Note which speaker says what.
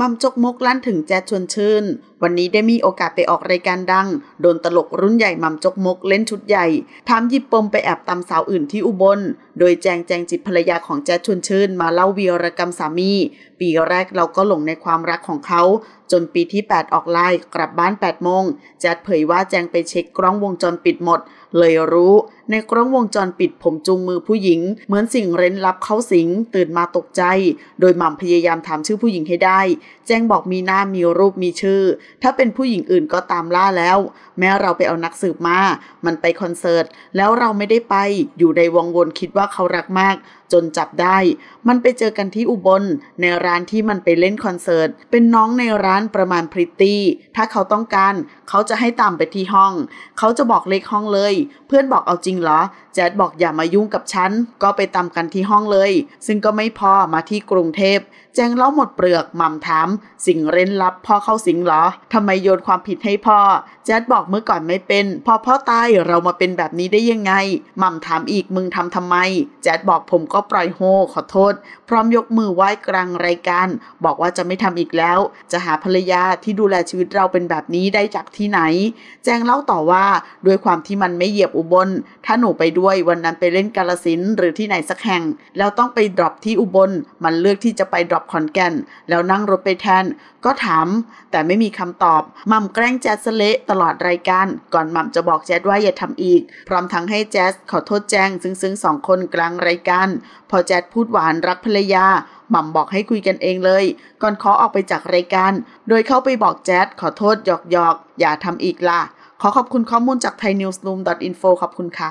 Speaker 1: มัมจกมกลั่นถึงแจชวนชื่น วันนี้ได้มีโอกาสไปออกรายการดัง โดนตลกรุ่นใหญ่มัมจกมกเล่นชุดใหญ่ถามยิบปมไปแอบตามสาวอื่นที่อุบลโดยแจงแจงจิตภรรยาของแจชวนชื่น มาเล่าวีรกรรมสามี ปีแรกเราก็หลงในความรักของเขาจนปีที่ 8 ออกไลน์กลับบ้าน8โมงแจดเผยว่าแจงไปเช็คกล้องวงจรปิดหมด เลยรู้ในกล้องวงจรปิดผมจุงมือผู้หญิง เหมือนสิ่งเร้นลับเข้าสิง ตื่นมาตกใจ โดยหม่ำพยายามถามชื่อผู้หญิงให้ได้ แจ้งบอกมีหน้ามีรูปมีชื่อ ถ้าเป็นผู้หญิงอื่นก็ตามล่าแล้ว แม้เราไปเอานักสืบมามันไปคอนเสิร์ตแล้วเราไม่ได้ไปอยู่ในวงวนคิดว่าเขารักมาก จนจับได้ มันไปเจอกันที่อุบล ในร้านที่มันไปเล่นคอนเสิร์ต เป็นน้องในร้านประมาณพริตตี้ถ้าเขาต้องการ เขาจะให้ตามไปที่ห้อง เขาจะบอกเลขห้องเลย เพื่อนบอกเอาจริงงเหรอแจ๊ดบอกอย่ามายุ่งกับฉันก็ไปตำกันที่ห้องเลย ซึ่งก็ไม่พอมาที่กรุงเทพแจงเล่าหมดเปลือกมม่มถาม สิงเร้นลับพ่อเข้าสิงเหรอทำไมโยนความผิดให้พ่อ แจ๊ดบอกเมื่อก่อนไม่เป็นพอพ่อตายเรามาเป็นแบบนี้ได้ยังไงมม่มถามอีกมึงทำทำไม แจ๊ดบอกผมก็ปล่อยโฮขอโทษ พร้อมยกมือไหว้กลางรายการ บอกว่าจะไม่ทำอีกแล้ว จะหาภรรยาที่ดูแลชีวิตเราเป็นแบบนี้ได้จากที่ไหน แจงเล่าต่อว่า ด้วยความที่มันไม่เหยียบอุบลถ้าหนูไปด้วยวันนั้นไปเล่นกาลสินหรือที่ไหนสักแห่ง แล้วต้องไปดรอปที่อุบล มันเลือกที่จะไปดรอปขอนแก่น แล้วนั่งรถไปแทน ก็ถาม แต่ไม่มีคำตอบมัมแกล้งแจ๊สเละตลอดรายการ ก่อนมัมจะบอกแจ๊สว่าอย่าทำอีก พร้อมทั้งให้แจ๊สขอโทษแจ้งซึ่งๆสองคนกลางรายการ พอแจ๊สพูดหวานรักภรรยามัมบอกให้คุยกันเองเลย ก่อนขอออกไปจากรายการ โดยเข้าไปบอกแจ๊ดขอโทษหยอกๆอย่าทำอีกล่ะขอขอบคุณข้อมูลจาก thaiNewsroom.info ขอบคุณค่ะ